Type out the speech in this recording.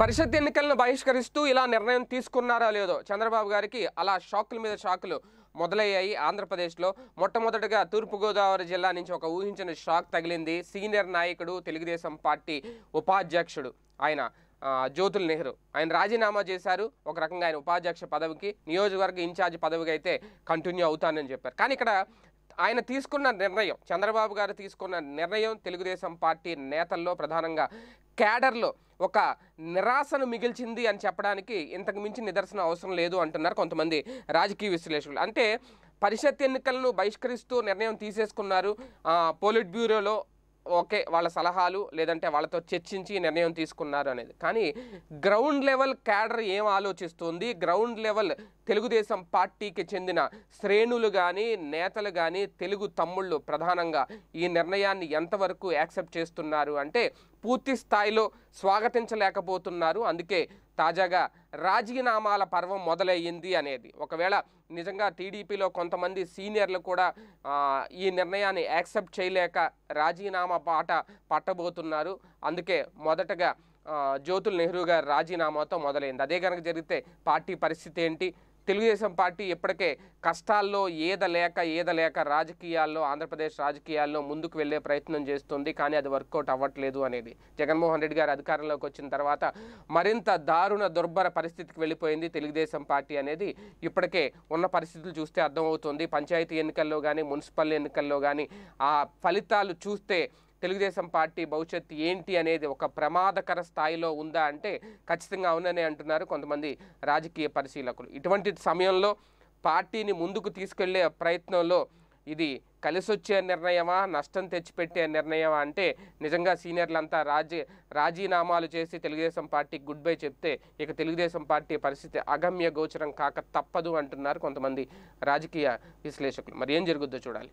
పరిషత్ ఎన్నికలను బహిష్కరిస్తూ ఇలా నిర్ణయం తీసుకున్నారా లేదో చంద్రబాబు గారికి అలా షాకుల మీద షాకులు మొదలయ్యాయి ఆంధ్రప్రదేశ్లో మొట్టమొదటగా తూర్పుగోదావరి జిల్లా నుంచి ఒక ఊహించిన షాక్ తగిలింది సీనియర్ నాయకుడు తెలుగుదేశం పార్టీ ఉపాధ్యక్షుడు ఆయన జ్యోతుల్ నెహ్రూ ఆయన రాజీనామా చేశారు ఒక రకంగా ఆయన ఉపాధ్యక్ష పదవికి నియోజకవర్గ ఇన్ఛార్జ్ పదవికి అయితే కంటిన్యూ అవుతానని చెప్పారు కానీ ఇక్కడ ఆయన తీసుకున్న నిర్ణయం చంద్రబాబు గారు తీసుకున్న నిర్ణయం తెలుగుదేశం పార్టీ నేతల్లో ప్రధానంగా క్యాడర్లో ఒక నిరాశను మిగిల్చింది అని చెప్పడానికి ఇంతకు మించి నిదర్శనం అవసరం లేదు అంటున్నారు కొంతమంది రాజకీయ విశ్లేషకులు అంటే పరిషత్ ఎన్నికలను బహిష్కరిస్తూ నిర్ణయం తీసేసుకున్నారు పోలిట్ బ్యూరోలో ఓకే వాళ్ళ సలహాలు లేదంటే వాళ్ళతో చర్చించి నిర్ణయం తీసుకున్నారు అనేది కానీ గ్రౌండ్ లెవెల్ క్యాడర్ ఏం ఆలోచిస్తుంది గ్రౌండ్ లెవెల్ తెలుగుదేశం పార్టీకి చెందిన శ్రేణులు కానీ నేతలు కానీ తెలుగు తమ్ముళ్ళు ప్రధానంగా ఈ నిర్ణయాన్ని ఎంతవరకు యాక్సెప్ట్ చేస్తున్నారు అంటే పూర్తి స్థాయిలో స్వాగతించలేకపోతున్నారు అందుకే తాజాగా రాజీనామాల పర్వం మొదలయ్యింది అనేది ఒకవేళ నిజంగా టీడీపీలో కొంతమంది సీనియర్లు కూడా ఈ నిర్ణయాన్ని యాక్సెప్ట్ చేయలేక రాజీనామా పాట పట్టబోతున్నారు అందుకే మొదటగా జ్యోతుల్ నెహ్రూ గారు రాజీనామాతో మొదలైంది అదే కనుక జరిగితే పార్టీ పరిస్థితి ఏంటి తెలుగుదేశం పార్టీ ఇప్పటికే కష్టాల్లో ఏద లేక ఏద లేక రాజకీయాల్లో ఆంధ్రప్రదేశ్ రాజకీయాల్లో ముందుకు వెళ్ళే ప్రయత్నం చేస్తుంది కానీ అది వర్కౌట్ అవ్వట్లేదు అనేది జగన్మోహన్ రెడ్డి గారు అధికారంలోకి వచ్చిన తర్వాత మరింత దారుణ దుర్భర పరిస్థితికి వెళ్ళిపోయింది తెలుగుదేశం పార్టీ అనేది ఇప్పటికే ఉన్న పరిస్థితులు చూస్తే అర్థమవుతుంది పంచాయతీ ఎన్నికల్లో కానీ మున్సిపల్ ఎన్నికల్లో కానీ ఆ ఫలితాలు చూస్తే తెలుగుదేశం పార్టీ భవిష్యత్తు ఏంటి అనేది ఒక ప్రమాదకర స్థాయిలో ఉందా అంటే ఖచ్చితంగా అవునని అంటున్నారు కొంతమంది రాజకీయ పరిశీలకులు ఇటువంటి సమయంలో పార్టీని ముందుకు తీసుకెళ్లే ప్రయత్నంలో ఇది కలిసొచ్చే నిర్ణయమా నష్టం తెచ్చిపెట్టే నిర్ణయమా అంటే నిజంగా సీనియర్లంతా రాజీ రాజీనామాలు చేసి తెలుగుదేశం పార్టీ గుడ్ బై చెప్తే ఇక తెలుగుదేశం పార్టీ పరిస్థితి అగమ్య గోచరం కాక తప్పదు అంటున్నారు కొంతమంది రాజకీయ విశ్లేషకులు మరి ఏం జరుగుద్దో చూడాలి